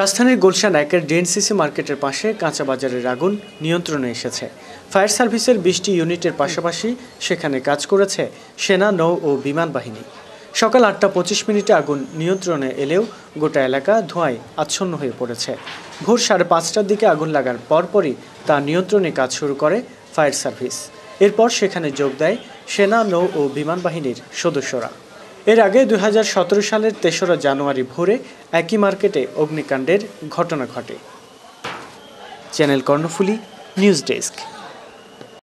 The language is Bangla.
রাজধানীর গুলশান একের ডিএনসিসি মার্কেটের পাশে কাঁচা বাজারের আগুন নিয়ন্ত্রণে এসেছে ফায়ার সার্ভিসের বিশটি ইউনিটের পাশাপাশি সেখানে কাজ করেছে সেনা নৌ ও বিমান বাহিনী সকাল আটটা পঁচিশ মিনিটে আগুন নিয়ন্ত্রণে এলেও গোটা এলাকা ধোঁয়ায় আচ্ছন্ন হয়ে পড়েছে ভোর সাড়ে পাঁচটার দিকে আগুন লাগার পরপরই তা নিয়ন্ত্রণে কাজ শুরু করে ফায়ার সার্ভিস এরপর সেখানে যোগ দেয় সেনা নৌ ও বিমান বাহিনীর সদস্যরা এর আগে দুই সালের তেসরা জানুয়ারি ভোরে একই মার্কেটে অগ্নিকাণ্ডের ঘটনা ঘটে চ্যানেল কর্ণফুলি নিউজ ডেস্ক